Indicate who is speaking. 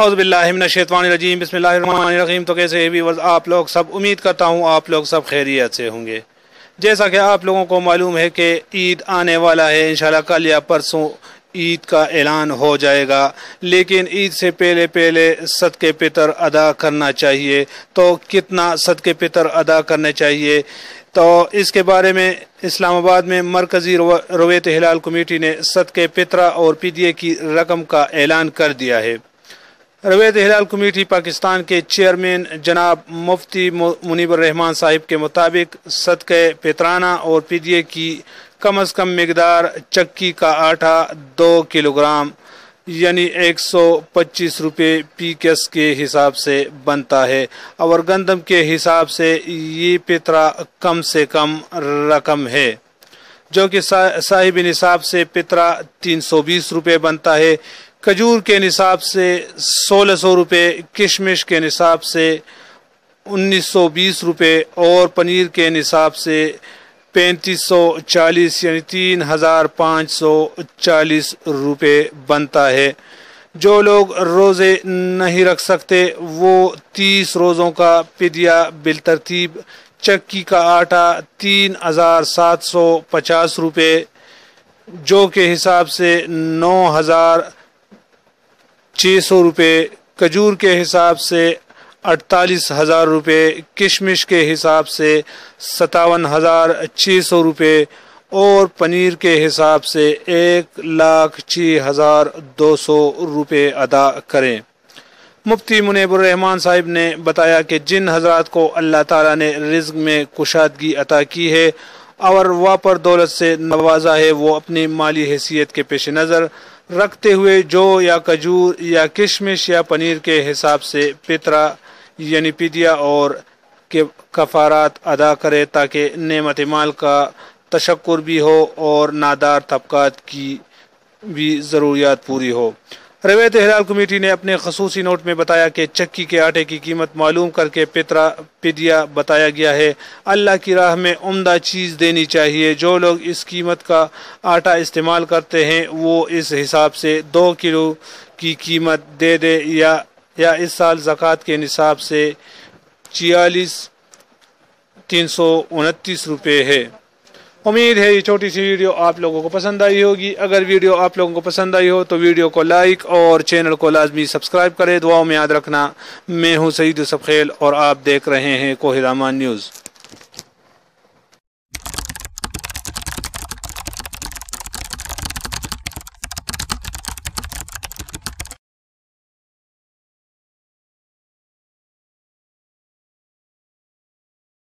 Speaker 1: अज़बिल्लाशवानरजीम बसमीम तो कैसे वर्ष आप लोग सब उम्मीद करता हूँ आप लोग सब खैरियत से होंगे जैसा कि आप लोगों को मालूम है कि ईद आने वाला है इन कल या परसों ईद का ऐलान हो जाएगा लेकिन ईद से पहले पहले के पितर अदा करना चाहिए तो कितना के पितर अदा करने चाहिए तो इसके बारे में इस्लामाबाद में मरकज़ी रवेत हिलाल कमेटी ने के पितरा और पिदिए की रकम का ऐलान कर दिया है रवैद हिलाल कमेटी पाकिस्तान के चेयरमैन जनाब मुफ्ती मुनीबर रहमान साहिब के मुताबिक सदक पेतराना और पीडीए की कम अज़ कम मकदार चक्की का आटा दो किलोग्राम यानी एक सौ पच्चीस रुपये पी केस के हिसाब से बनता है और गंदम के हिसाब से ये पेतरा कम से कम रकम है जो कि साहिब निसाब से पितरा तीन सौ बीस रुपये बनता है खजूर के निसाब से सोलह सौ रुपये किशमिश के निसाब से उन्नीस सौ बीस रुपये और पनीर के निसाब से पैंतीस सौ चालीस यानी तीन हज़ार पाँच सौ चालीस रुपये बनता है जो लोग रोज़े नहीं रख सकते वो तीस रोज़ों का पिदिया बिलतरतीब चक्की का आटा तीन हज़ार सात सौ पचास रुपये जो के हिसाब से नौ हज़ार छः सौ रुपये खजूर के हिसाब से अड़तालीस हज़ार रुपये किशमिश के हिसाब से सतावन हज़ार छः सौ रुपये और पनीर के हिसाब से एक लाख छः हज़ार दो सौ रुपये अदा करें मुफ्ती मुनबरहमान साहिब ने बताया कि जिन हजरात को अल्लाह ताला ने रिज्क में कुशादगी अता की है और वापर दौलत से नवाजा है वो अपनी माली हैसियत के पेश नज़र रखते हुए जो या खजूर या किशमिश या पनीर के हिसाब से पितरा यानी पिदिया और के कफारात अदा करे ताकि नेमत माल का तशक्र भी हो और नादार तबक़ात की भी ज़रूरियात पूरी हो रवायत हिलाल कमेटी ने अपने खसूसी नोट में बताया कि चक्की के आटे की कीमत मालूम करके पितरा पिदिया बताया गया है अल्लाह की राह में उम्दा चीज़ देनी चाहिए जो लोग इस कीमत का आटा इस्तेमाल करते हैं वो इस हिसाब से दो किलो की कीमत दे दे या या इस साल ज़क़़त के निसाब से छियालीस तीन सौ उनतीस रुपये है उम्मीद है ये छोटी सी वीडियो आप लोगों को पसंद आई होगी अगर वीडियो आप लोगों को पसंद आई हो तो वीडियो को लाइक और चैनल को लाजमी सब्सक्राइब करें दुआओं में याद रखना मैं हूँ सईद सफेल और आप देख रहे हैं कोहिरामान न्यूज़